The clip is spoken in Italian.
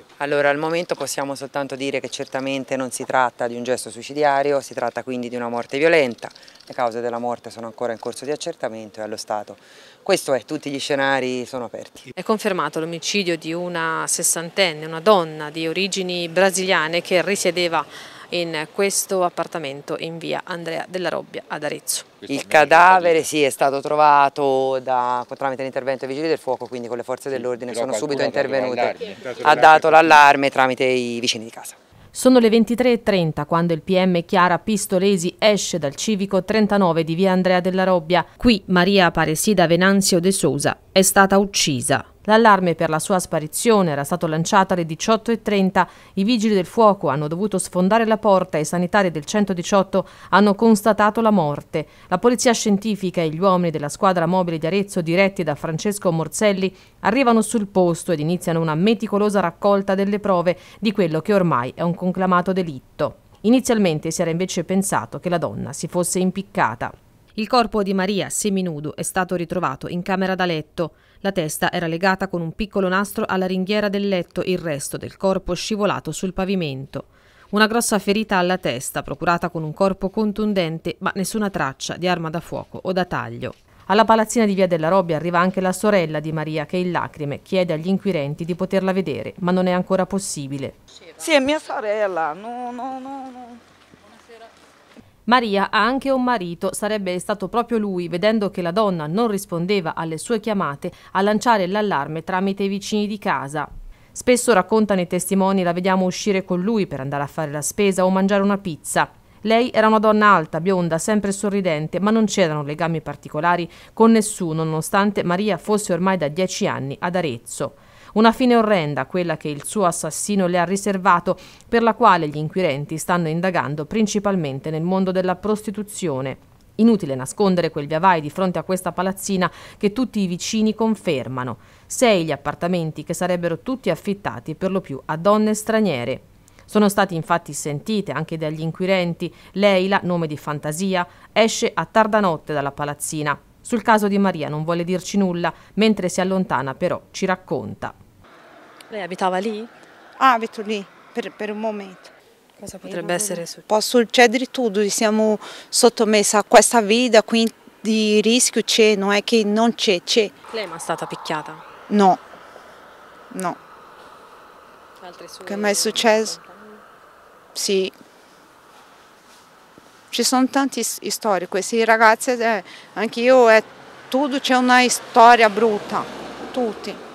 Esatto. Allora, al momento possiamo soltanto dire che certamente non si tratta di un gesto suicidiario, si tratta quindi di una morte violenta. Le cause della morte sono ancora in corso di accertamento e allo Stato. Questo è, tutti gli scenari sono aperti. È confermato l'omicidio di una sessantenne, una donna di origini brasiliane che risiedeva in questo appartamento in via Andrea della Robbia ad Arezzo. Il cadavere sì, è stato trovato da, tramite l'intervento dei vigili del fuoco, quindi con le forze dell'ordine sono subito intervenute, ha dato l'allarme tramite i vicini di casa. Sono le 23.30 quando il PM Chiara Pistolesi esce dal civico 39 di via Andrea della Robbia. Qui Maria Paresida Venanzio De Sosa è stata uccisa. L'allarme per la sua sparizione era stato lanciato alle 18.30. I vigili del fuoco hanno dovuto sfondare la porta e i sanitari del 118 hanno constatato la morte. La polizia scientifica e gli uomini della squadra mobile di Arezzo, diretti da Francesco Morselli, arrivano sul posto ed iniziano una meticolosa raccolta delle prove di quello che ormai è un conclamato delitto. Inizialmente si era invece pensato che la donna si fosse impiccata. Il corpo di Maria, seminudo, è stato ritrovato in camera da letto. La testa era legata con un piccolo nastro alla ringhiera del letto, il resto del corpo scivolato sul pavimento. Una grossa ferita alla testa, procurata con un corpo contundente, ma nessuna traccia di arma da fuoco o da taglio. Alla palazzina di Via della Robbia arriva anche la sorella di Maria che in lacrime chiede agli inquirenti di poterla vedere, ma non è ancora possibile. Sì, è mia sorella, no, no, no, no. Maria ha anche un marito, sarebbe stato proprio lui, vedendo che la donna non rispondeva alle sue chiamate, a lanciare l'allarme tramite i vicini di casa. Spesso raccontano i testimoni, la vediamo uscire con lui per andare a fare la spesa o mangiare una pizza. Lei era una donna alta, bionda, sempre sorridente, ma non c'erano legami particolari con nessuno, nonostante Maria fosse ormai da dieci anni ad Arezzo. Una fine orrenda, quella che il suo assassino le ha riservato, per la quale gli inquirenti stanno indagando principalmente nel mondo della prostituzione. Inutile nascondere quel via vai di fronte a questa palazzina che tutti i vicini confermano. Sei gli appartamenti che sarebbero tutti affittati per lo più a donne straniere. Sono stati infatti sentite anche dagli inquirenti Leila, nome di fantasia, esce a tarda notte dalla palazzina, sul caso di Maria non vuole dirci nulla, mentre si allontana però ci racconta. Lei abitava lì? Ah, abito lì per, per un momento. Cosa potrebbe essere successo? Può cioè, succedere tutto, siamo sottomessi a questa vita, quindi il rischio c'è, non è che non c'è, c'è. Lei è mai stata picchiata? No, no. Altre sue... Che mai è successo? Sì, ci sono tanti storie, questi ragazzi, eh, anche io, eh, tutto c'è una storia brutta, tutti.